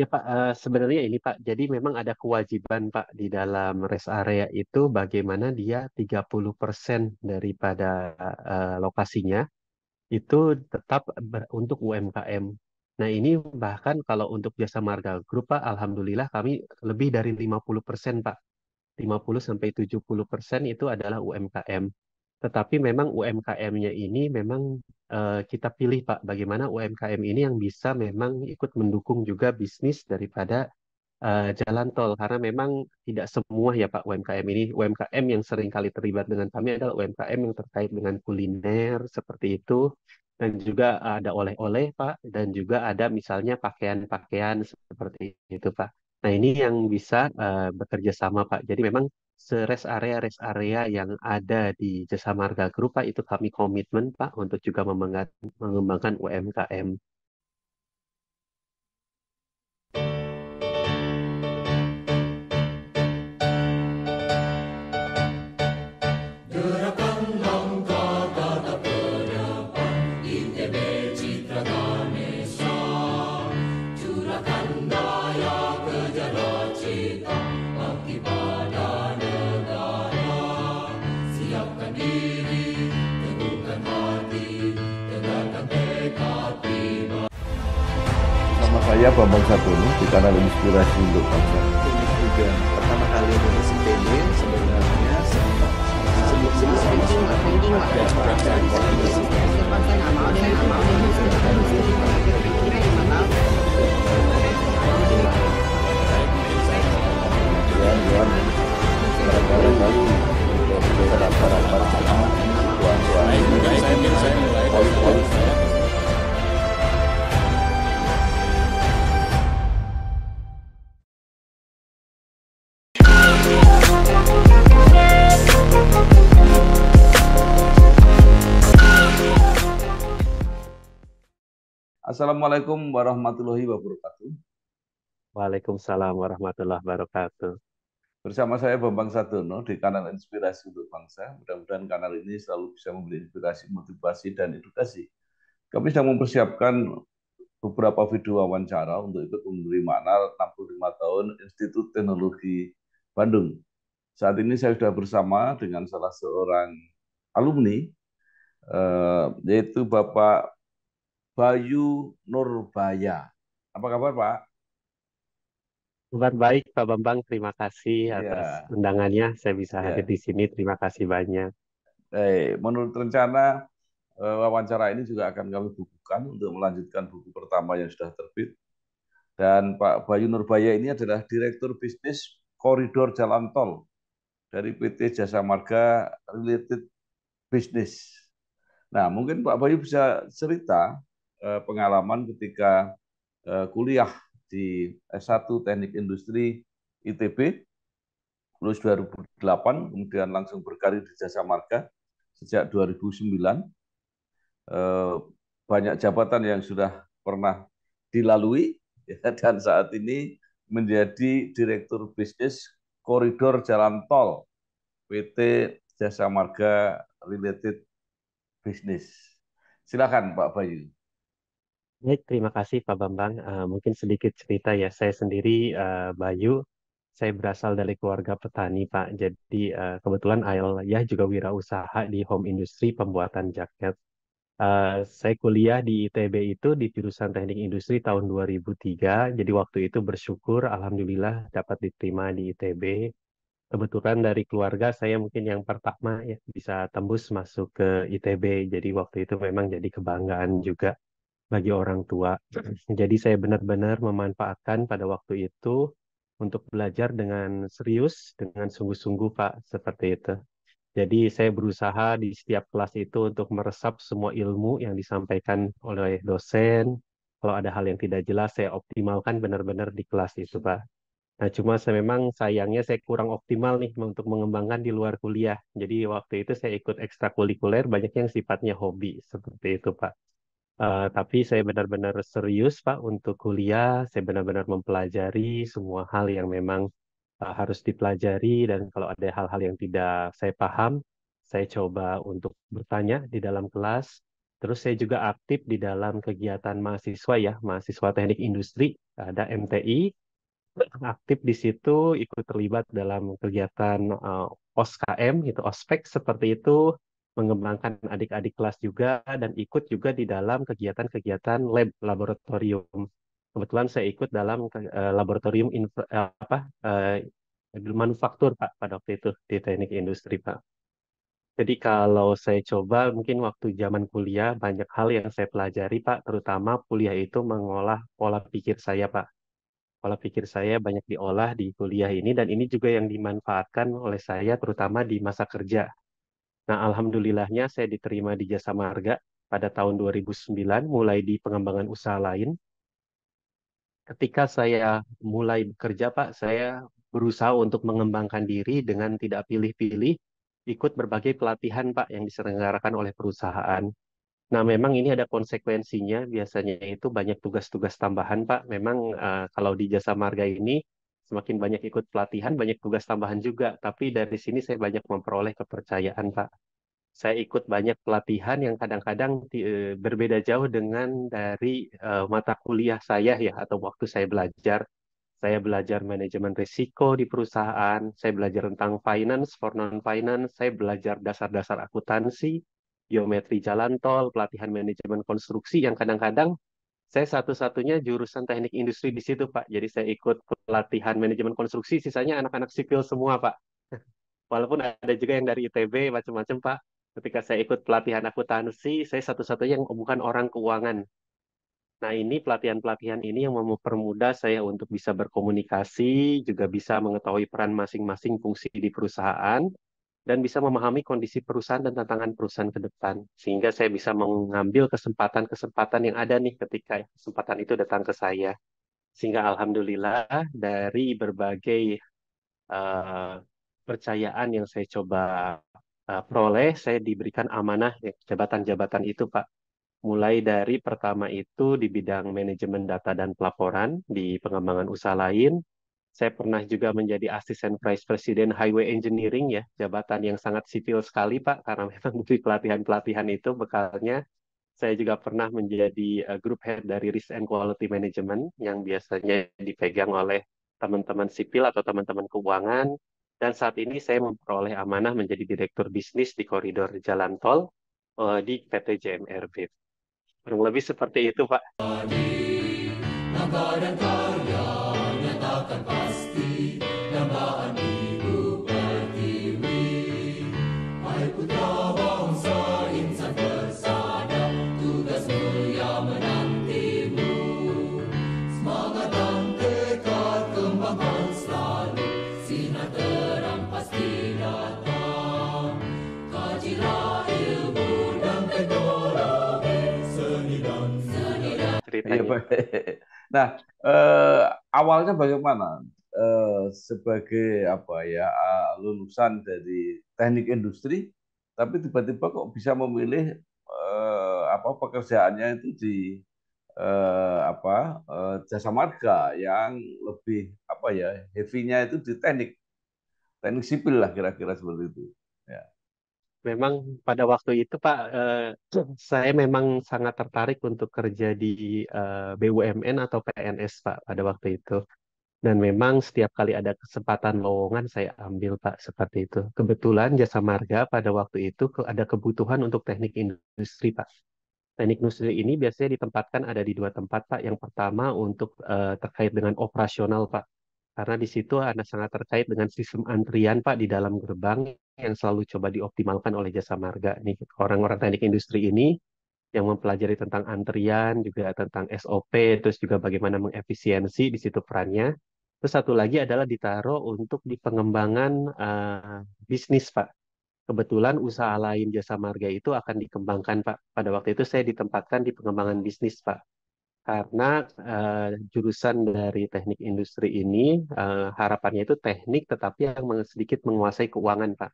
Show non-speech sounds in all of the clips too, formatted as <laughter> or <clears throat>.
Ya Pak, eh, sebenarnya ini Pak, jadi memang ada kewajiban Pak di dalam rest area itu bagaimana dia 30% daripada eh, lokasinya itu tetap untuk UMKM. Nah ini bahkan kalau untuk jasa marga grup Pak, Alhamdulillah kami lebih dari 50% Pak. 50 sampai 70% itu adalah UMKM. Tetapi memang UMKM-nya ini memang uh, kita pilih Pak, bagaimana UMKM ini yang bisa memang ikut mendukung juga bisnis daripada uh, jalan tol karena memang tidak semua ya Pak UMKM ini UMKM yang sering kali terlibat dengan kami adalah UMKM yang terkait dengan kuliner seperti itu dan juga ada oleh-oleh Pak dan juga ada misalnya pakaian-pakaian seperti itu Pak. Nah ini yang bisa uh, bekerja sama Pak. Jadi memang se area rest area yang ada di Jasa Marga Group Pak itu kami komitmen Pak untuk juga mengembangkan UMKM. apa bangsa ini kita ada inspirasi untuk bangsa pertama kali dari CPD sebenarnya sebelum sebelum sebelum branding Assalamualaikum warahmatullahi wabarakatuh. Waalaikumsalam warahmatullahi wabarakatuh. Bersama saya Bambang Sadono di kanal Inspirasi untuk Bangsa. Mudah-mudahan kanal ini selalu bisa memberi inspirasi, motivasi, dan edukasi. Kami sedang mempersiapkan beberapa video wawancara untuk ikut memberi makna 65 tahun Institut Teknologi Bandung. Saat ini saya sudah bersama dengan salah seorang alumni, eh, yaitu Bapak Bayu Nurbaya. Apa kabar, Pak? Kabar baik, Pak Bambang. Terima kasih iya. atas ya. undangannya. Saya bisa ya. hadir di sini. Terima kasih banyak. Eh, menurut rencana eh, wawancara ini juga akan kami bukukan untuk melanjutkan buku pertama yang sudah terbit. Dan Pak Bayu Nurbaya ini adalah Direktur Bisnis Koridor Jalan Tol dari PT Jasa Marga Related Business. Nah, mungkin Pak Bayu bisa cerita Eh, pengalaman ketika eh, kuliah di S1 Teknik Industri ITB lulus 2008 kemudian langsung berkarir di jasa marga sejak 2009 eh, banyak jabatan yang sudah pernah dilalui ya, <laughs> dan saat ini menjadi direktur bisnis koridor jalan tol PT Jasa Marga Related Business. Silakan Pak Bayu. Baik, terima kasih Pak Bambang. Uh, mungkin sedikit cerita ya, saya sendiri uh, Bayu, saya berasal dari keluarga petani Pak. Jadi uh, kebetulan ayah juga wirausaha di home industry pembuatan jaket. Uh, saya kuliah di ITB itu di jurusan Teknik Industri tahun 2003. Jadi waktu itu bersyukur, alhamdulillah dapat diterima di ITB. Kebetulan dari keluarga saya mungkin yang pertama ya bisa tembus masuk ke ITB. Jadi waktu itu memang jadi kebanggaan juga bagi orang tua. <clears throat> Jadi saya benar-benar memanfaatkan pada waktu itu untuk belajar dengan serius, dengan sungguh-sungguh Pak, seperti itu. Jadi saya berusaha di setiap kelas itu untuk meresap semua ilmu yang disampaikan oleh dosen. Kalau ada hal yang tidak jelas, saya optimalkan benar-benar di kelas itu Pak. Nah, cuma saya memang sayangnya saya kurang optimal nih untuk mengembangkan di luar kuliah. Jadi waktu itu saya ikut ekstrakurikuler banyak yang sifatnya hobi seperti itu, Pak. Uh, tapi saya benar-benar serius Pak untuk kuliah. Saya benar-benar mempelajari semua hal yang memang uh, harus dipelajari dan kalau ada hal-hal yang tidak saya paham, saya coba untuk bertanya di dalam kelas. Terus saya juga aktif di dalam kegiatan mahasiswa ya, mahasiswa teknik industri ada MTI. Aktif di situ, ikut terlibat dalam kegiatan uh, eh, OSKM, itu ospek seperti itu mengembangkan adik-adik kelas juga dan ikut juga di dalam kegiatan-kegiatan lab laboratorium. Kebetulan saya ikut dalam uh, laboratorium infra, uh, eh, apa uh, manufaktur Pak pada waktu itu di teknik industri Pak. Jadi kalau saya coba mungkin waktu zaman kuliah banyak hal yang saya pelajari Pak, terutama kuliah itu mengolah pola pikir saya Pak. Pola pikir saya banyak diolah di kuliah ini dan ini juga yang dimanfaatkan oleh saya terutama di masa kerja Nah, alhamdulillahnya saya diterima di Jasa Marga pada tahun 2009 mulai di pengembangan usaha lain. Ketika saya mulai bekerja, Pak, saya berusaha untuk mengembangkan diri dengan tidak pilih-pilih ikut berbagai pelatihan, Pak, yang diselenggarakan oleh perusahaan. Nah, memang ini ada konsekuensinya. Biasanya itu banyak tugas-tugas tambahan, Pak. Memang uh, kalau di jasa marga ini semakin banyak ikut pelatihan, banyak tugas tambahan juga. Tapi dari sini saya banyak memperoleh kepercayaan, Pak. Saya ikut banyak pelatihan yang kadang-kadang eh, berbeda jauh dengan dari uh, mata kuliah saya ya atau waktu saya belajar. Saya belajar manajemen risiko di perusahaan, saya belajar tentang finance for non-finance, saya belajar dasar-dasar akuntansi, geometri jalan tol, pelatihan manajemen konstruksi yang kadang-kadang saya satu-satunya jurusan teknik industri di situ Pak. Jadi saya ikut pelatihan manajemen konstruksi, sisanya anak-anak sipil semua Pak. <laughs> Walaupun ada juga yang dari ITB macam-macam Pak. Ketika saya ikut pelatihan akuntansi, saya satu-satunya yang bukan orang keuangan. Nah ini pelatihan-pelatihan ini yang mempermudah saya untuk bisa berkomunikasi, juga bisa mengetahui peran masing-masing fungsi di perusahaan, dan bisa memahami kondisi perusahaan dan tantangan perusahaan ke depan. Sehingga saya bisa mengambil kesempatan-kesempatan yang ada nih ketika kesempatan itu datang ke saya. Sehingga alhamdulillah dari berbagai uh, percayaan yang saya coba uh, peroleh, saya diberikan amanah ya, jabatan-jabatan itu, Pak. Mulai dari pertama itu di bidang manajemen data dan pelaporan di pengembangan usaha lain, saya pernah juga menjadi asisten vice president highway engineering ya, jabatan yang sangat sipil sekali Pak, karena <laughs> memang butuh pelatihan-pelatihan itu bekalnya. Saya juga pernah menjadi uh, group head dari risk and quality management yang biasanya dipegang oleh teman-teman sipil atau teman-teman keuangan. Dan saat ini saya memperoleh amanah menjadi direktur bisnis di koridor jalan tol uh, di PT JMRB. Kurang lebih seperti itu Pak. Tadi, Nah, eh, awalnya bagaimana? Eh, sebagai apa ya eh, lulusan dari teknik industri, tapi tiba-tiba kok bisa memilih eh, apa pekerjaannya itu di eh, apa eh, jasa marga yang lebih apa ya heavy-nya itu di teknik teknik sipil lah kira-kira seperti itu. Ya memang pada waktu itu Pak, eh, saya memang sangat tertarik untuk kerja di eh, BUMN atau PNS Pak pada waktu itu. Dan memang setiap kali ada kesempatan lowongan saya ambil Pak seperti itu. Kebetulan Jasa Marga pada waktu itu ada kebutuhan untuk teknik industri Pak. Teknik industri ini biasanya ditempatkan ada di dua tempat Pak. Yang pertama untuk eh, terkait dengan operasional Pak karena di situ ada sangat terkait dengan sistem antrian Pak di dalam gerbang yang selalu coba dioptimalkan oleh jasa marga nih orang-orang teknik industri ini yang mempelajari tentang antrian juga tentang SOP terus juga bagaimana mengefisiensi di situ perannya terus satu lagi adalah ditaruh untuk di pengembangan uh, bisnis pak kebetulan usaha lain jasa marga itu akan dikembangkan Pak. Pada waktu itu saya ditempatkan di pengembangan bisnis Pak. Karena uh, jurusan dari teknik industri ini uh, harapannya itu teknik tetapi yang sedikit menguasai keuangan Pak.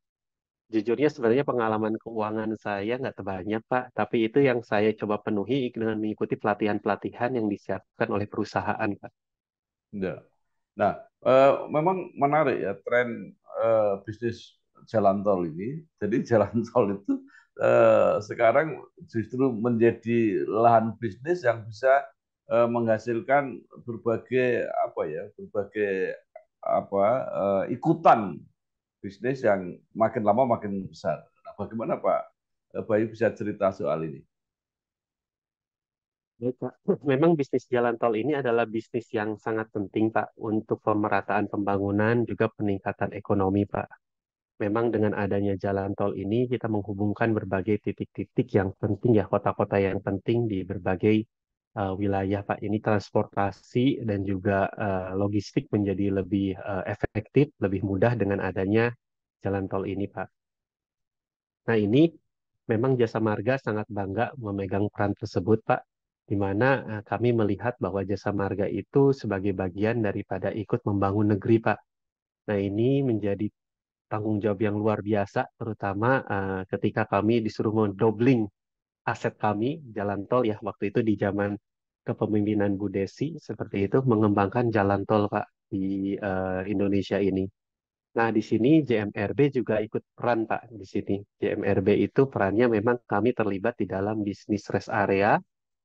Jujurnya sebenarnya pengalaman keuangan saya nggak terbanyak, Pak. Tapi itu yang saya coba penuhi dengan mengikuti pelatihan-pelatihan yang disiapkan oleh perusahaan, Pak. Ya. Nah, eh, memang menarik ya tren eh, bisnis jalan tol ini. Jadi <laughs> jalan tol itu eh, sekarang justru menjadi lahan bisnis yang bisa eh, menghasilkan berbagai apa ya, berbagai apa eh, ikutan bisnis yang makin lama makin besar. Nah, bagaimana Pak eh, Bayu bisa cerita soal ini? <laughs> Memang bisnis jalan tol ini adalah bisnis yang sangat penting, Pak, untuk pemerataan pembangunan juga peningkatan ekonomi, Pak. Memang dengan adanya jalan tol ini kita menghubungkan berbagai titik-titik yang penting ya, kota-kota yang penting di berbagai uh, wilayah Pak ini transportasi dan juga uh, logistik menjadi lebih uh, efektif, lebih mudah dengan adanya jalan tol ini Pak. Nah ini memang Jasa Marga sangat bangga memegang peran tersebut Pak, di mana kami melihat bahwa Jasa Marga itu sebagai bagian daripada ikut membangun negeri Pak. Nah ini menjadi tanggung jawab yang luar biasa, terutama ketika kami disuruh mendobling aset kami jalan tol ya waktu itu di zaman kepemimpinan Bu Desi seperti itu mengembangkan jalan tol Pak di uh, Indonesia ini. Nah, di sini JMRB juga ikut peran, Pak. Di sini JMRB itu perannya memang kami terlibat di dalam bisnis rest area,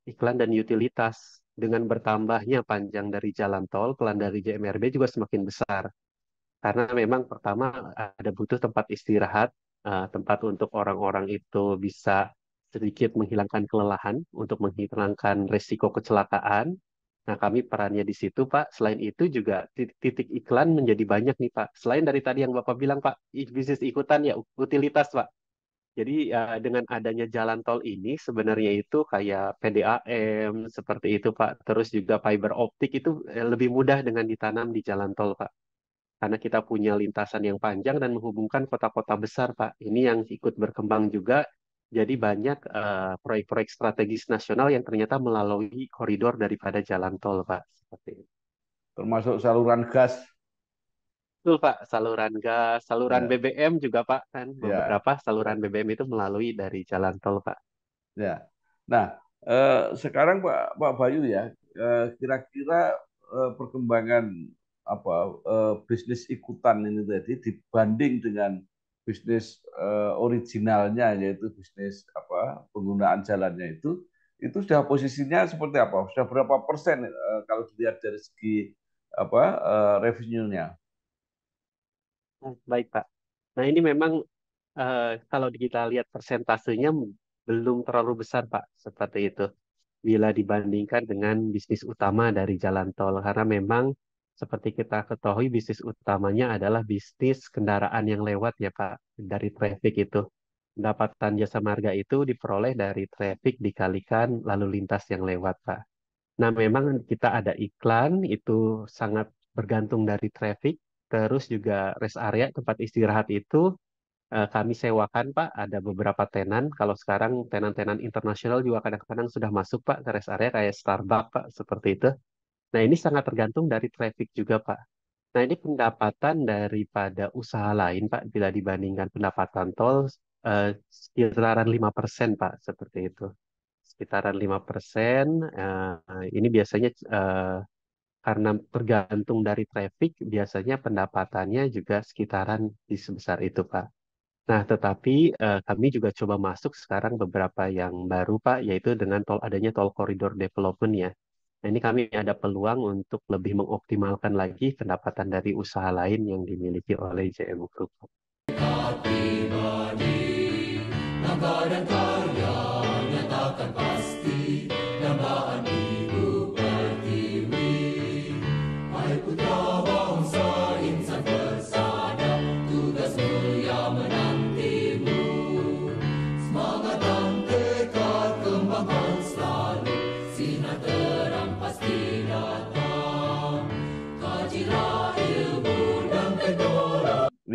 iklan dan utilitas. Dengan bertambahnya panjang dari jalan tol, pelan dari JMRB juga semakin besar. Karena memang pertama ada butuh tempat istirahat, eh, tempat untuk orang-orang itu bisa sedikit menghilangkan kelelahan untuk menghilangkan resiko kecelakaan. Nah, kami perannya di situ, Pak. Selain itu juga titik, iklan menjadi banyak nih, Pak. Selain dari tadi yang Bapak bilang, Pak, bisnis ikutan ya utilitas, Pak. Jadi eh, dengan adanya jalan tol ini sebenarnya itu kayak PDAM seperti itu Pak. Terus juga fiber optik itu eh, lebih mudah dengan ditanam di jalan tol Pak. Karena kita punya lintasan yang panjang dan menghubungkan kota-kota besar Pak. Ini yang ikut berkembang juga jadi banyak proyek eh, proyek-proyek strategis nasional yang ternyata melalui koridor daripada jalan tol, Pak. Seperti ini. Termasuk saluran gas. Betul, Pak. Saluran gas, saluran ya. BBM juga, Pak. Kan ya. beberapa ya. saluran BBM itu melalui dari jalan tol, Pak. Ya. Nah, eh, sekarang Pak Pak Bayu ya, eh, kira-kira eh, perkembangan apa eh, bisnis ikutan ini tadi dibanding dengan bisnis uh, originalnya yaitu bisnis apa penggunaan jalannya itu itu sudah posisinya seperti apa sudah berapa persen uh, kalau dilihat dari segi apa uh, revenue-nya oh, baik pak nah ini memang uh, kalau kita lihat persentasenya belum terlalu besar pak seperti itu bila dibandingkan dengan bisnis utama dari jalan tol karena memang seperti kita ketahui bisnis utamanya adalah bisnis kendaraan yang lewat ya Pak dari traffic itu. Pendapatan jasa marga itu diperoleh dari traffic dikalikan lalu lintas yang lewat Pak. Nah memang kita ada iklan itu sangat bergantung dari traffic. Terus juga rest area tempat istirahat itu eh, kami sewakan Pak. Ada beberapa tenan. Kalau sekarang tenan-tenan internasional juga kadang-kadang sudah masuk Pak ke rest area kayak Starbucks Pak seperti itu. Nah, ini sangat tergantung dari traffic juga, Pak. Nah, ini pendapatan daripada usaha lain, Pak, bila dibandingkan pendapatan tol eh, sekitaran lima persen Pak, seperti itu. Sekitaran lima persen eh, ini biasanya eh, karena tergantung dari traffic, biasanya pendapatannya juga sekitaran di sebesar itu, Pak. Nah, tetapi eh, kami juga coba masuk sekarang beberapa yang baru, Pak, yaitu dengan tol adanya tol koridor development ya Nah, ini kami ada peluang untuk lebih mengoptimalkan lagi pendapatan dari usaha lain yang dimiliki oleh JMU Group. body,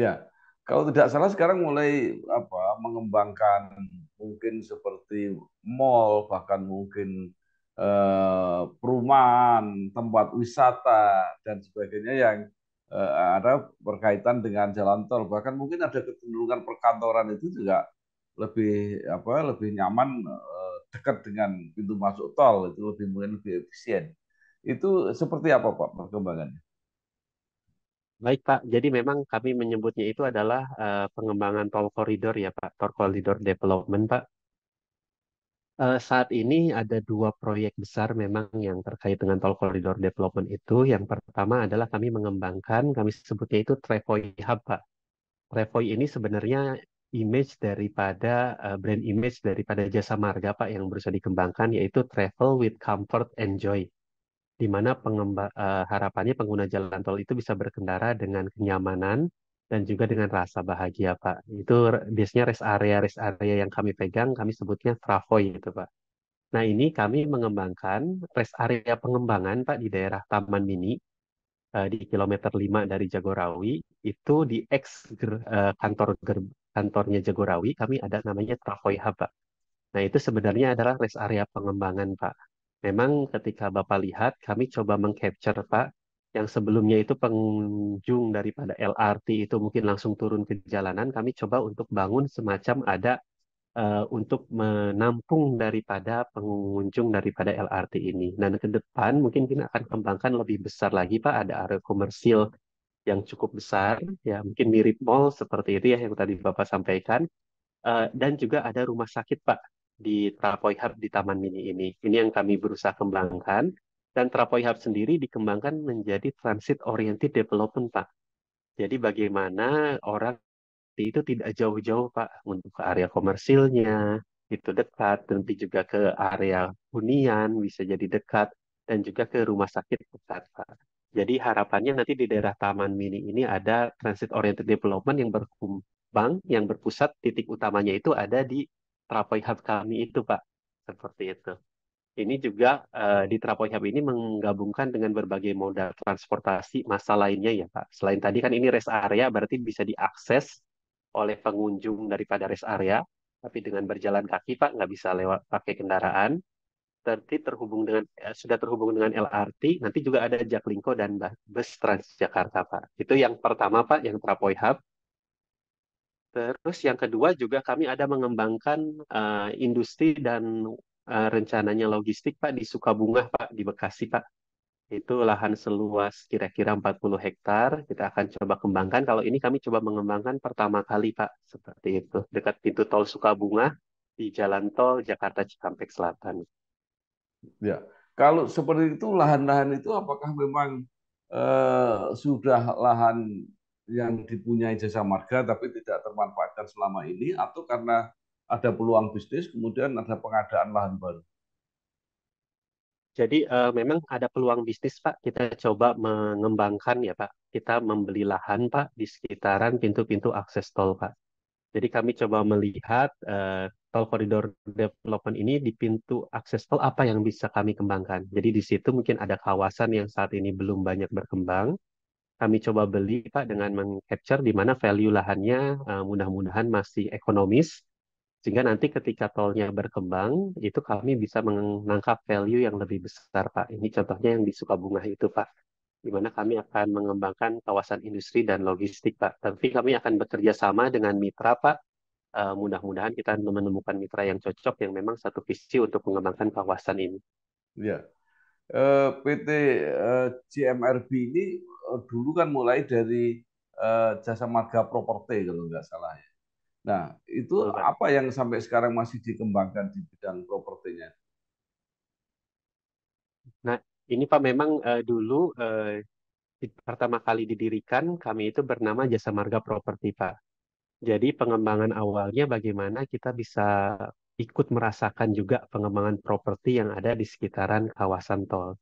Ya, kalau tidak salah sekarang mulai apa mengembangkan mungkin seperti mall bahkan mungkin eh, perumahan, tempat wisata dan sebagainya yang eh, ada berkaitan dengan jalan tol bahkan mungkin ada kecenderungan perkantoran itu juga lebih apa lebih nyaman eh, dekat dengan pintu masuk tol itu lebih mungkin lebih efisien. Itu seperti apa Pak perkembangannya? Baik, Pak. Jadi memang kami menyebutnya itu adalah uh, pengembangan tol koridor ya, Pak. Tol koridor development, Pak. Uh, saat ini ada dua proyek besar memang yang terkait dengan tol koridor development itu. Yang pertama adalah kami mengembangkan, kami sebutnya itu Trevoy Hub, Pak. Trevoy ini sebenarnya image daripada uh, brand image daripada jasa marga, Pak, yang berusaha dikembangkan yaitu travel with comfort and joy di mana pengemba, uh, eh, harapannya pengguna jalan tol itu bisa berkendara dengan kenyamanan dan juga dengan rasa bahagia, Pak. Itu biasanya rest area rest area yang kami pegang kami sebutnya travoy itu Pak. Nah, ini kami mengembangkan rest area pengembangan, Pak, di daerah Taman Mini uh, di kilometer 5 dari Jagorawi itu di ex uh, eh, kantor ger, kantornya Jagorawi kami ada namanya travoy Hub, Pak. Nah, itu sebenarnya adalah rest area pengembangan, Pak. Memang ketika Bapak lihat, kami coba mengcapture Pak, yang sebelumnya itu pengunjung daripada LRT itu mungkin langsung turun ke jalanan, kami coba untuk bangun semacam ada uh, untuk menampung daripada pengunjung daripada LRT ini. Nah, ke depan mungkin kita akan kembangkan lebih besar lagi Pak, ada area komersil yang cukup besar, ya mungkin mirip mall seperti itu ya yang tadi Bapak sampaikan. Uh, dan juga ada rumah sakit Pak di Trapoi Hub di Taman Mini ini. Ini yang kami berusaha kembangkan dan Trapoi Hub sendiri dikembangkan menjadi transit oriented development, Pak. Jadi bagaimana orang itu tidak jauh-jauh, Pak, untuk ke area komersilnya, itu dekat, nanti juga ke area hunian bisa jadi dekat dan juga ke rumah sakit dekat, Pak. Jadi harapannya nanti di daerah Taman Mini ini ada transit oriented development yang berkembang, yang berpusat titik utamanya itu ada di Hub kami itu, Pak. Seperti itu. Ini juga uh, di Trapoihab ini menggabungkan dengan berbagai moda transportasi masa lainnya ya, Pak. Selain tadi kan ini rest area, berarti bisa diakses oleh pengunjung daripada rest area, tapi dengan berjalan kaki, Pak, nggak bisa lewat pakai kendaraan. Nanti terhubung dengan eh, sudah terhubung dengan LRT, nanti juga ada Jaklingko dan bus Transjakarta, Pak. Itu yang pertama, Pak, yang Trapoihab. Hub. Terus yang kedua juga kami ada mengembangkan uh, industri dan uh, rencananya logistik Pak di Sukabunga Pak di Bekasi Pak. Itu lahan seluas kira-kira 40 hektar. Kita akan coba kembangkan. Kalau ini kami coba mengembangkan pertama kali Pak seperti itu dekat pintu tol Sukabunga di Jalan Tol Jakarta Cikampek Selatan. Ya, kalau seperti itu lahan-lahan itu apakah memang eh, sudah lahan yang dipunyai jasa marga tapi tidak termanfaatkan selama ini atau karena ada peluang bisnis kemudian ada pengadaan lahan baru. Jadi uh, memang ada peluang bisnis Pak, kita coba mengembangkan ya Pak. Kita membeli lahan Pak di sekitaran pintu-pintu akses tol Pak. Jadi kami coba melihat uh, tol koridor development ini di pintu akses tol apa yang bisa kami kembangkan. Jadi di situ mungkin ada kawasan yang saat ini belum banyak berkembang, kami coba beli Pak dengan mengcapture di mana value lahannya uh, mudah-mudahan masih ekonomis sehingga nanti ketika tolnya berkembang itu kami bisa menangkap value yang lebih besar Pak. Ini contohnya yang di Sukabunga itu Pak. Di mana kami akan mengembangkan kawasan industri dan logistik Pak. Tapi kami akan bekerja sama dengan mitra Pak. Uh, mudah-mudahan kita menemukan mitra yang cocok yang memang satu visi untuk mengembangkan kawasan ini. Ya, Eh, PT CMRB eh, ini eh, dulu kan mulai dari jasa marga properti kalau nggak salah ya. Nah, itu apa yang sampai sekarang masih dikembangkan di bidang propertinya? Nah, ini Pak memang uh, dulu uh, pertama kali didirikan kami itu bernama Jasa Marga Properti Pak. Jadi pengembangan awalnya bagaimana kita bisa ikut merasakan juga pengembangan properti yang ada di sekitaran kawasan tol.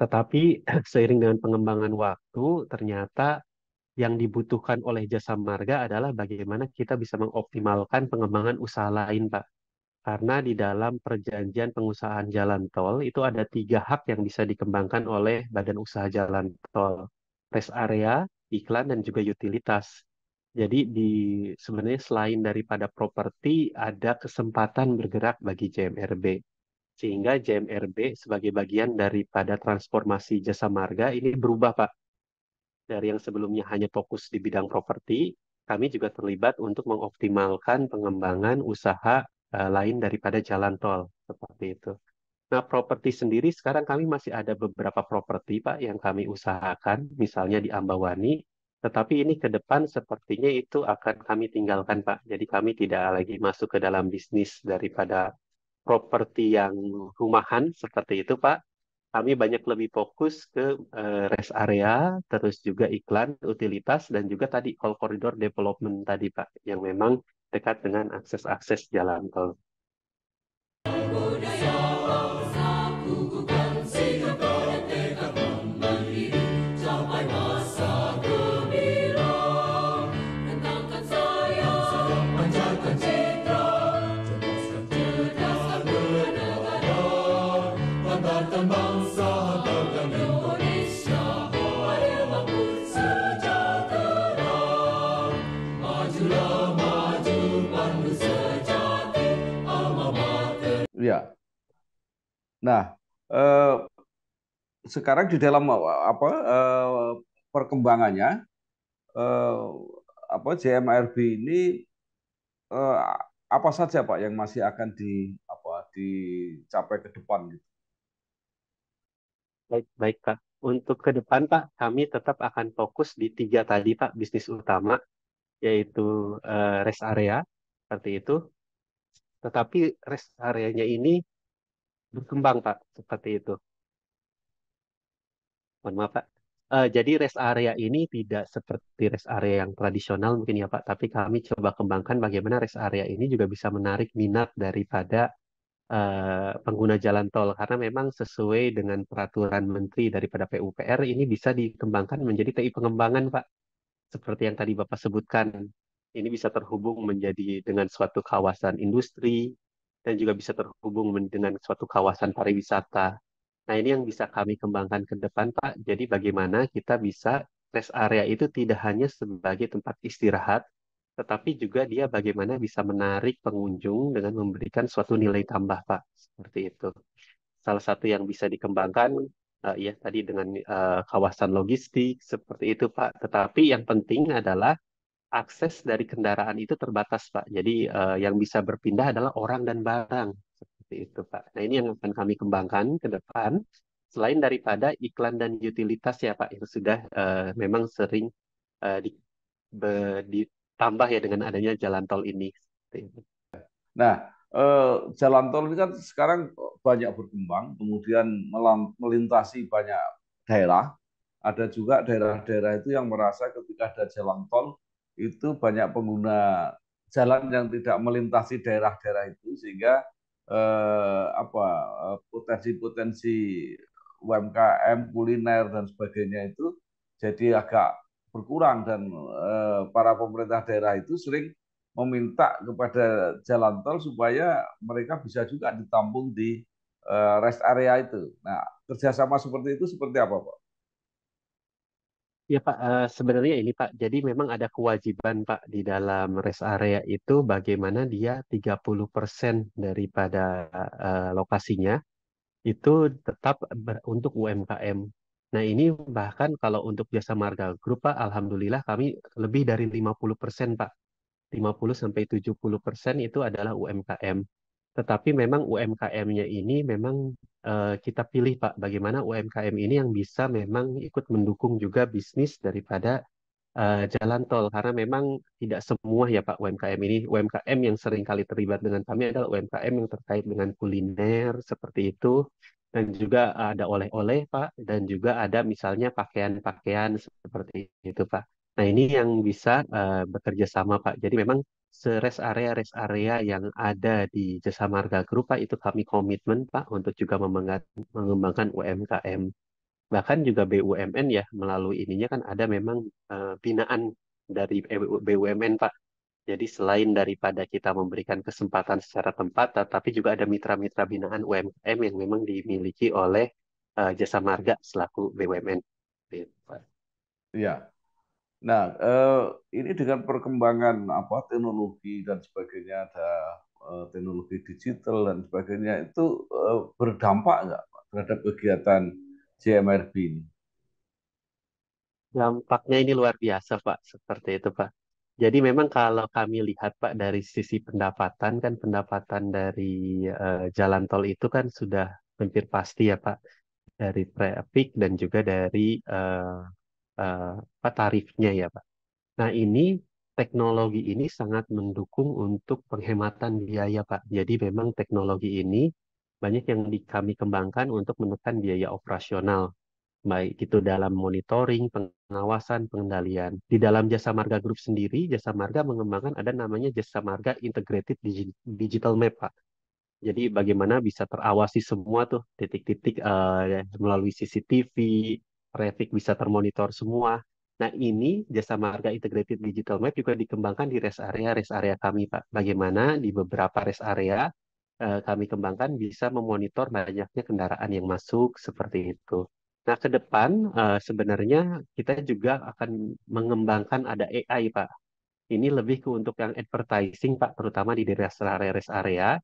Tetapi <clears throat> seiring dengan pengembangan waktu, ternyata yang dibutuhkan oleh jasa marga adalah bagaimana kita bisa mengoptimalkan pengembangan usaha lain, Pak. Karena di dalam perjanjian pengusahaan jalan tol itu ada tiga hak yang bisa dikembangkan oleh badan usaha jalan tol. Rest area, iklan, dan juga utilitas. Jadi di sebenarnya selain daripada properti ada kesempatan bergerak bagi JMRB. Sehingga JMRB sebagai bagian daripada transformasi jasa marga ini berubah, Pak. Dari yang sebelumnya hanya fokus di bidang properti, kami juga terlibat untuk mengoptimalkan pengembangan usaha uh, lain daripada jalan tol seperti itu. Nah, properti sendiri sekarang kami masih ada beberapa properti Pak yang kami usahakan, misalnya di Ambawani tetapi ini ke depan sepertinya itu akan kami tinggalkan, Pak. Jadi kami tidak lagi masuk ke dalam bisnis daripada properti yang rumahan seperti itu, Pak. Kami banyak lebih fokus ke eh, rest area, terus juga iklan, utilitas, dan juga tadi call corridor development tadi, Pak, yang memang dekat dengan akses-akses jalan tol. sekarang di dalam eh, apa eh, perkembangannya eh, apa JMRB ini eh, apa saja Pak yang masih akan di apa dicapai ke depan gitu. Baik, baik Pak. Untuk ke depan Pak, kami tetap akan fokus di tiga tadi Pak bisnis utama yaitu rest area seperti itu. Tetapi rest areanya ini berkembang Pak seperti itu mohon maaf Pak. Uh, jadi rest area ini tidak seperti rest area yang tradisional mungkin ya Pak, tapi kami coba kembangkan bagaimana rest area ini juga bisa menarik minat daripada uh, pengguna jalan tol karena memang sesuai dengan peraturan menteri daripada PUPR ini bisa dikembangkan menjadi TI pengembangan Pak. Seperti yang tadi Bapak sebutkan, ini bisa terhubung menjadi dengan suatu kawasan industri dan juga bisa terhubung dengan suatu kawasan pariwisata Nah, ini yang bisa kami kembangkan ke depan, Pak. Jadi bagaimana kita bisa rest area itu tidak hanya sebagai tempat istirahat, tetapi juga dia bagaimana bisa menarik pengunjung dengan memberikan suatu nilai tambah, Pak. Seperti itu. Salah satu yang bisa dikembangkan uh, ya tadi dengan uh, kawasan logistik seperti itu, Pak. Tetapi yang penting adalah akses dari kendaraan itu terbatas, Pak. Jadi uh, yang bisa berpindah adalah orang dan barang seperti itu, Pak. Nah, ini yang akan kami kembangkan ke depan. Selain daripada iklan dan utilitas ya, Pak, yang sudah uh, memang sering uh, di, be, ditambah ya dengan adanya jalan tol ini. Nah, uh, jalan tol ini kan sekarang banyak berkembang, kemudian melintasi banyak daerah. Ada juga daerah-daerah itu yang merasa ketika ada jalan tol itu banyak pengguna jalan yang tidak melintasi daerah-daerah itu sehingga Eh, apa eh, potensi-potensi UMKM kuliner dan sebagainya itu jadi agak berkurang dan eh, para pemerintah daerah itu sering meminta kepada jalan tol supaya mereka bisa juga ditampung di rest area itu. Nah kerjasama seperti itu seperti apa pak? Ya Pak, eh, sebenarnya ini Pak, jadi memang ada kewajiban Pak di dalam rest area itu bagaimana dia 30% daripada eh, lokasinya itu tetap untuk UMKM. Nah ini bahkan kalau untuk jasa marga grup Pak, Alhamdulillah kami lebih dari 50% Pak. 50 sampai 70% itu adalah UMKM. Tetapi memang UMKM-nya ini memang Eh, kita pilih Pak bagaimana UMKM ini yang bisa memang ikut mendukung juga bisnis daripada eh, jalan tol karena memang tidak semua ya Pak UMKM ini UMKM yang sering kali terlibat dengan kami adalah UMKM yang terkait dengan kuliner seperti itu dan juga ada oleh-oleh Pak dan juga ada misalnya pakaian-pakaian seperti itu Pak. Nah ini yang bisa uh, bekerja sama Pak. Jadi memang rest area rest area yang ada di Jasa Marga Group Pak itu kami komitmen Pak untuk juga mengembangkan UMKM bahkan juga BUMN ya melalui ininya kan ada memang eh, binaan dari BUMN Pak. Jadi selain daripada kita memberikan kesempatan secara tempat, tetapi juga ada mitra-mitra binaan UMKM yang memang dimiliki oleh eh, Jasa Marga selaku BUMN. Gitu, ya, Nah, eh, ini dengan perkembangan apa teknologi dan sebagainya ada eh, teknologi digital dan sebagainya itu eh, berdampak nggak terhadap kegiatan JMRB ini? Dampaknya ini luar biasa Pak, seperti itu Pak. Jadi memang kalau kami lihat Pak dari sisi pendapatan kan pendapatan dari eh, jalan tol itu kan sudah hampir pasti ya Pak dari traffic dan juga dari eh, Eh, apa tarifnya ya Pak. Nah ini teknologi ini sangat mendukung untuk penghematan biaya Pak. Jadi memang teknologi ini banyak yang di, kami kembangkan untuk menekan biaya operasional baik itu dalam monitoring, pengawasan, pengendalian. Di dalam Jasa Marga grup sendiri, Jasa Marga mengembangkan ada namanya Jasa Marga Integrated Digital Map, Pak. Jadi bagaimana bisa terawasi semua tuh titik-titik uh, melalui CCTV, traffic bisa termonitor semua. Nah ini jasa marga integrated digital map juga dikembangkan di rest area rest area kami pak. Bagaimana di beberapa rest area eh, kami kembangkan bisa memonitor banyaknya kendaraan yang masuk seperti itu. Nah ke depan eh, sebenarnya kita juga akan mengembangkan ada AI pak. Ini lebih ke untuk yang advertising pak, terutama di rest area rest area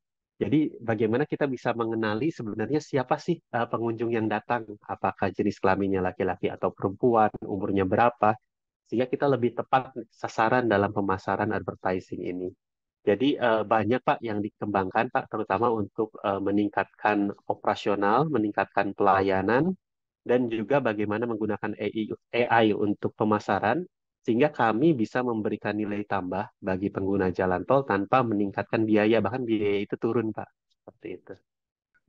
jadi bagaimana kita bisa mengenali sebenarnya siapa sih eh, pengunjung yang datang, apakah jenis kelaminnya laki-laki atau perempuan, umurnya berapa, sehingga kita lebih tepat sasaran dalam pemasaran advertising ini. Jadi eh, banyak Pak yang dikembangkan Pak, terutama untuk eh, meningkatkan operasional, meningkatkan pelayanan, dan juga bagaimana menggunakan AI untuk pemasaran sehingga kami bisa memberikan nilai tambah bagi pengguna jalan tol tanpa meningkatkan biaya bahkan biaya itu turun pak seperti itu.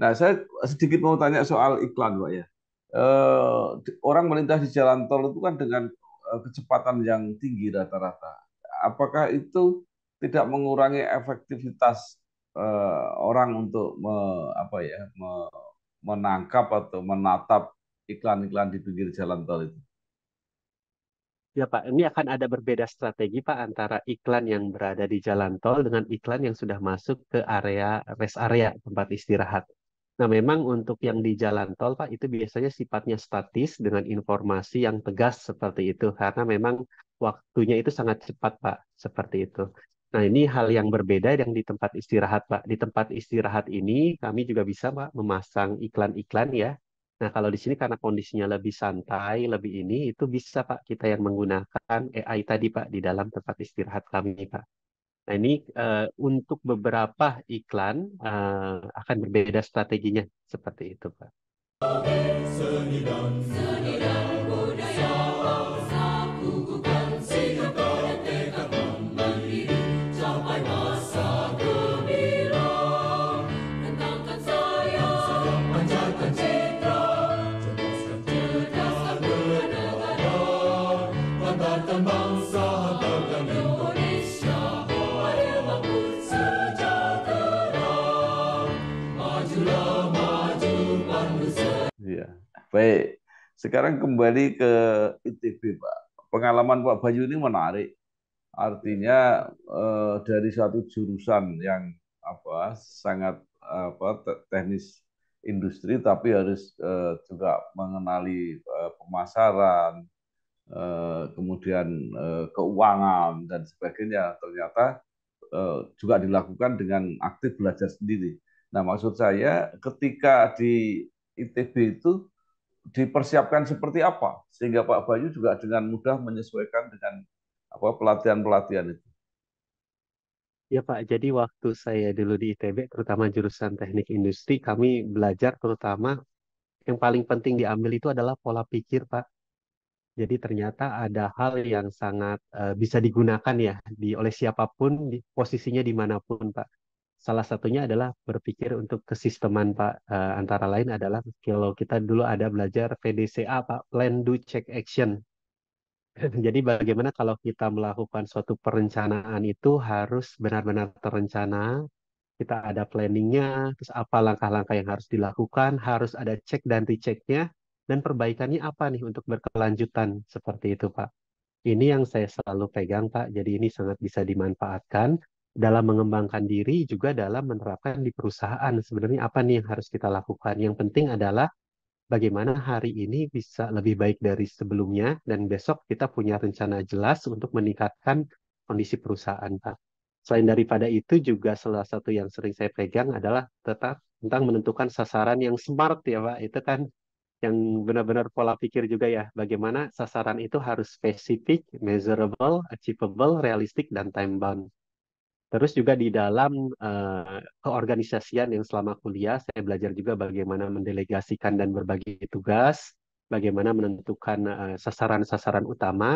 Nah saya sedikit mau tanya soal iklan pak ya. Eh, orang melintas di jalan tol itu kan dengan eh, kecepatan yang tinggi rata-rata. Apakah itu tidak mengurangi efektivitas eh, orang untuk me, apa ya me, menangkap atau menatap iklan-iklan di pinggir jalan tol itu? Ya Pak, ini akan ada berbeda strategi Pak antara iklan yang berada di jalan tol dengan iklan yang sudah masuk ke area rest area tempat istirahat. Nah, memang untuk yang di jalan tol Pak itu biasanya sifatnya statis dengan informasi yang tegas seperti itu karena memang waktunya itu sangat cepat Pak, seperti itu. Nah, ini hal yang berbeda yang di tempat istirahat Pak. Di tempat istirahat ini kami juga bisa Pak memasang iklan-iklan ya Nah, kalau di sini karena kondisinya lebih santai, lebih ini, itu bisa Pak kita yang menggunakan AI tadi Pak di dalam tempat istirahat kami Pak. Nah, ini uh, untuk beberapa iklan uh, akan berbeda strateginya seperti itu Pak. Seni dan, seni dan. Baik, sekarang kembali ke ITB, Pak. Pengalaman Pak Bayu ini menarik. Artinya eh, dari satu jurusan yang apa sangat apa teknis industri, tapi harus eh, juga mengenali eh, pemasaran, eh, kemudian eh, keuangan dan sebagainya. Ternyata eh, juga dilakukan dengan aktif belajar sendiri. Nah, maksud saya ketika di ITB itu dipersiapkan seperti apa sehingga Pak Bayu juga dengan mudah menyesuaikan dengan apa pelatihan-pelatihan itu. Ya Pak, jadi waktu saya dulu di ITB, terutama jurusan teknik industri, kami belajar terutama yang paling penting diambil itu adalah pola pikir Pak. Jadi ternyata ada hal yang sangat uh, bisa digunakan ya di oleh siapapun di posisinya dimanapun Pak. Salah satunya adalah berpikir untuk kesisteman, Pak. Uh, antara lain adalah kalau kita dulu ada belajar PDCA, Pak, Plan, Do, Check, Action. <laughs> Jadi bagaimana kalau kita melakukan suatu perencanaan itu harus benar-benar terencana, kita ada planningnya, terus apa langkah-langkah yang harus dilakukan, harus ada cek dan rechecknya, dan perbaikannya apa nih untuk berkelanjutan seperti itu Pak. Ini yang saya selalu pegang Pak, jadi ini sangat bisa dimanfaatkan dalam mengembangkan diri juga dalam menerapkan di perusahaan sebenarnya apa nih yang harus kita lakukan yang penting adalah bagaimana hari ini bisa lebih baik dari sebelumnya dan besok kita punya rencana jelas untuk meningkatkan kondisi perusahaan Pak. Selain daripada itu juga salah satu yang sering saya pegang adalah tetap tentang menentukan sasaran yang smart ya Pak. Itu kan yang benar-benar pola pikir juga ya bagaimana sasaran itu harus spesifik, measurable, achievable, realistic, dan time bound. Terus juga di dalam uh, keorganisasian yang selama kuliah saya belajar juga bagaimana mendelegasikan dan berbagi tugas, bagaimana menentukan sasaran eh, sasaran-sasaran utama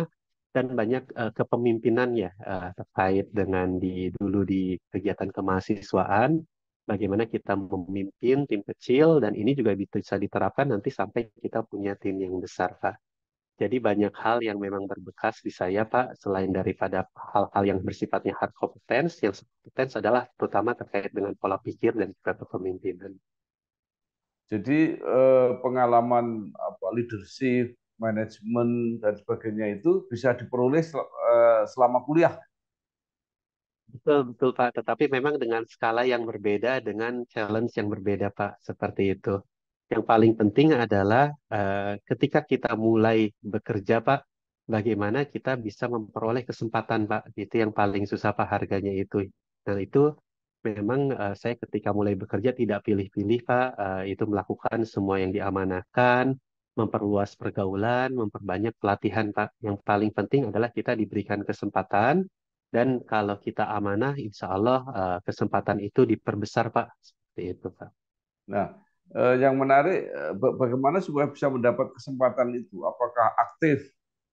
dan banyak uh, kepemimpinan ya uh, terkait dengan di dulu di kegiatan kemahasiswaan bagaimana kita memimpin tim kecil dan ini juga bisa diterapkan nanti sampai kita punya tim yang besar Pak. Jadi banyak hal yang memang berbekas di saya, Pak, selain daripada hal-hal yang bersifatnya hard competence, yang soft competence adalah terutama terkait dengan pola pikir dan juga kepemimpinan. Jadi eh, pengalaman apa leadership, manajemen dan sebagainya itu bisa diperoleh eh, selama kuliah. Betul, betul Pak. Tetapi memang dengan skala yang berbeda, dengan challenge yang berbeda Pak, seperti itu. Yang paling penting adalah uh, ketika kita mulai bekerja, Pak, bagaimana kita bisa memperoleh kesempatan, Pak. Itu yang paling susah, Pak, harganya itu. Nah, itu memang uh, saya ketika mulai bekerja tidak pilih-pilih, Pak. Uh, itu melakukan semua yang diamanahkan, memperluas pergaulan, memperbanyak pelatihan, Pak. Yang paling penting adalah kita diberikan kesempatan, dan kalau kita amanah, insya Allah kesempatan itu diperbesar, Pak. Seperti itu, Pak. Nah, Eh, yang menarik eh, bagaimana supaya bisa mendapat kesempatan itu apakah aktif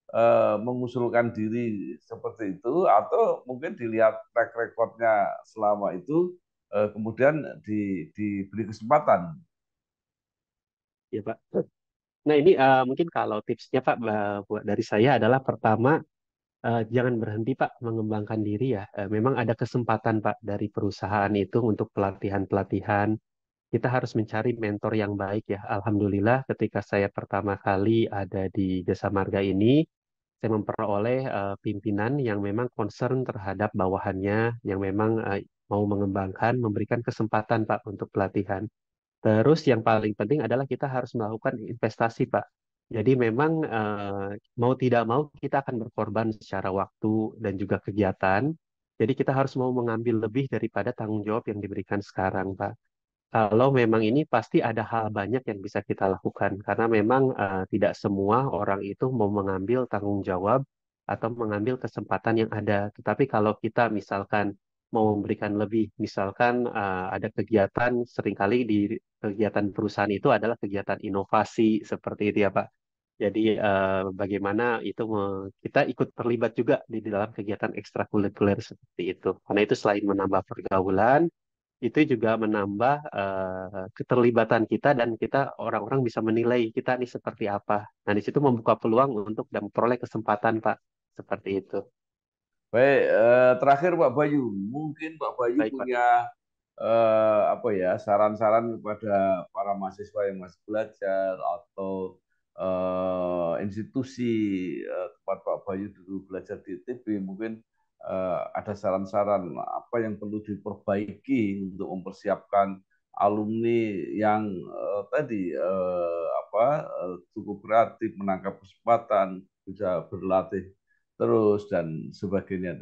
eh, mengusulkan diri seperti itu atau mungkin dilihat track recordnya selama itu kemudian di, diberi kesempatan ya Pak nah ini uh, mungkin kalau tipsnya Pak buat dari saya adalah pertama uh, jangan berhenti Pak mengembangkan diri ya uh, memang ada kesempatan Pak dari perusahaan itu untuk pelatihan pelatihan kita harus mencari mentor yang baik ya. Alhamdulillah ketika saya pertama kali ada di Desa Marga ini, saya memperoleh uh, pimpinan yang memang concern terhadap bawahannya, yang memang uh, mau mengembangkan, memberikan kesempatan Pak untuk pelatihan. Terus yang paling penting adalah kita harus melakukan investasi Pak. Jadi memang uh, mau tidak mau kita akan berkorban secara waktu dan juga kegiatan. Jadi kita harus mau mengambil lebih daripada tanggung jawab yang diberikan sekarang Pak kalau memang ini pasti ada hal banyak yang bisa kita lakukan karena memang uh, tidak semua orang itu mau mengambil tanggung jawab atau mengambil kesempatan yang ada. Tetapi kalau kita misalkan mau memberikan lebih, misalkan uh, ada kegiatan seringkali di kegiatan perusahaan itu adalah kegiatan inovasi seperti itu ya Pak. Jadi uh, bagaimana itu kita ikut terlibat juga di dalam kegiatan ekstrakurikuler seperti itu. Karena itu selain menambah pergaulan, itu juga menambah uh, keterlibatan kita dan kita orang-orang bisa menilai kita nih seperti apa. Nah, di situ membuka peluang untuk dan memperoleh kesempatan, Pak. Seperti itu. Baik, uh, terakhir Pak Bayu, mungkin Pak Bayu Baik, punya Uh, apa ya saran-saran kepada para mahasiswa yang masih belajar atau uh, institusi uh, tempat Pak Bayu dulu belajar di ITB mungkin Eh, ada saran-saran apa yang perlu diperbaiki untuk mempersiapkan alumni yang uh, tadi uh, apa cukup kreatif menangkap kesempatan bisa berlatih terus dan sebagainya.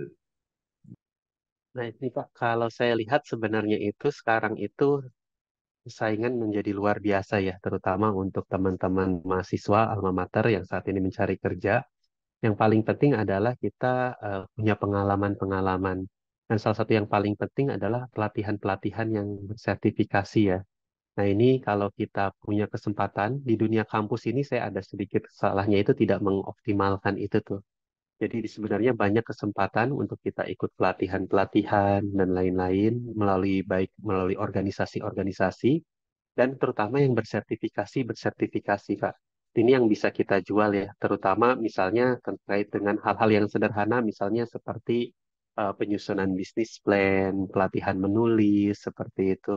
Nah ini Pak, kalau saya lihat sebenarnya itu sekarang itu saingan menjadi luar biasa ya, terutama untuk teman-teman mahasiswa alma mater yang saat ini mencari kerja yang paling penting adalah kita uh, punya pengalaman-pengalaman. Dan salah satu yang paling penting adalah pelatihan-pelatihan yang bersertifikasi ya. Nah ini kalau kita punya kesempatan di dunia kampus ini saya ada sedikit salahnya itu tidak mengoptimalkan itu tuh. Jadi sebenarnya banyak kesempatan untuk kita ikut pelatihan-pelatihan dan lain-lain melalui baik melalui organisasi-organisasi dan terutama yang bersertifikasi bersertifikasi pak ini yang bisa kita jual ya, terutama misalnya terkait dengan hal-hal yang sederhana, misalnya seperti uh, penyusunan bisnis plan, pelatihan menulis, seperti itu.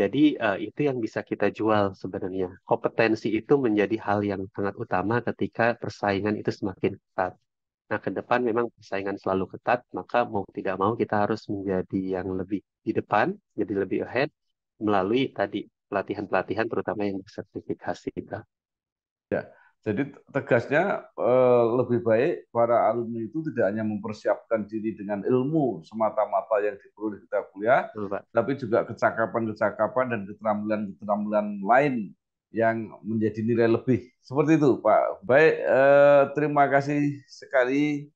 Jadi uh, itu yang bisa kita jual sebenarnya. Kompetensi itu menjadi hal yang sangat utama ketika persaingan itu semakin ketat. Nah, ke depan memang persaingan selalu ketat, maka mau tidak mau kita harus menjadi yang lebih di depan, jadi lebih ahead melalui tadi pelatihan-pelatihan terutama yang bersertifikasi. Kak. Ya, jadi tegasnya eh, lebih baik para alumni itu tidak hanya mempersiapkan diri dengan ilmu semata-mata yang diperoleh kita kuliah, Betul, tapi juga kecakapan-kecakapan dan keterampilan-keterampilan lain yang menjadi nilai lebih. Seperti itu, Pak. Baik, eh, terima kasih sekali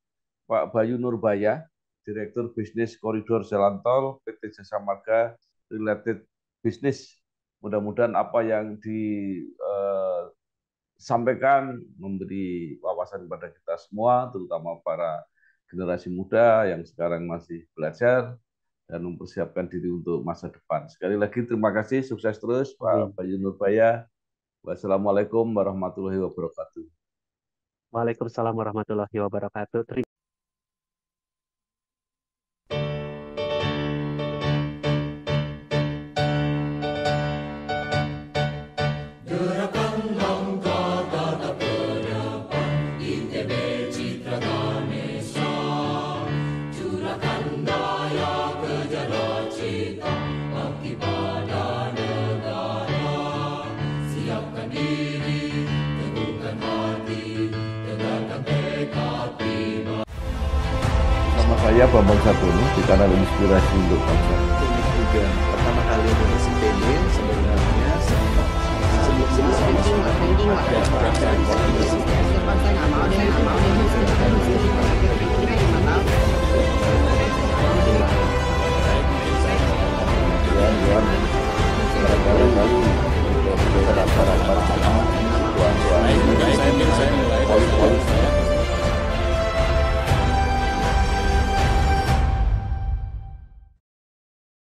Pak Bayu Nurbaya, Direktur Bisnis Koridor Jalan Tol PT Jasa Marga Related Bisnis. Mudah-mudahan apa yang di eh, sampaikan, memberi wawasan kepada kita semua, terutama para generasi muda yang sekarang masih belajar dan mempersiapkan diri untuk masa depan. Sekali lagi terima kasih, sukses terus Pak Bayu Nurbaya. Wassalamualaikum warahmatullahi wabarakatuh. Waalaikumsalam warahmatullahi wabarakatuh. Terima